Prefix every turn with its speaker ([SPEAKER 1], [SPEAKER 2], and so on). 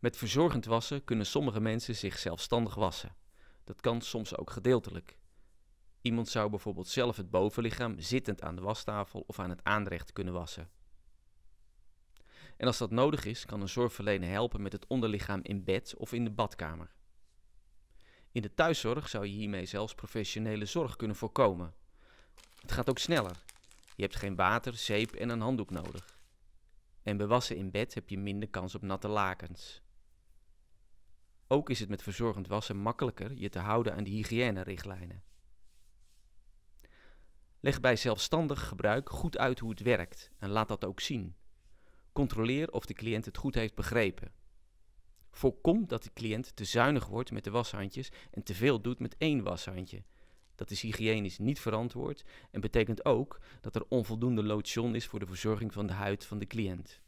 [SPEAKER 1] Met verzorgend wassen kunnen sommige mensen zich zelfstandig wassen. Dat kan soms ook gedeeltelijk. Iemand zou bijvoorbeeld zelf het bovenlichaam zittend aan de wastafel of aan het aanrecht kunnen wassen. En als dat nodig is, kan een zorgverlener helpen met het onderlichaam in bed of in de badkamer. In de thuiszorg zou je hiermee zelfs professionele zorg kunnen voorkomen. Het gaat ook sneller. Je hebt geen water, zeep en een handdoek nodig. En bewassen in bed heb je minder kans op natte lakens. Ook is het met verzorgend wassen makkelijker je te houden aan de hygiënerichtlijnen. Leg bij zelfstandig gebruik goed uit hoe het werkt en laat dat ook zien. Controleer of de cliënt het goed heeft begrepen. Voorkom dat de cliënt te zuinig wordt met de washandjes en te veel doet met één washandje. Dat is hygiënisch niet verantwoord en betekent ook dat er onvoldoende lotion is voor de verzorging van de huid van de cliënt.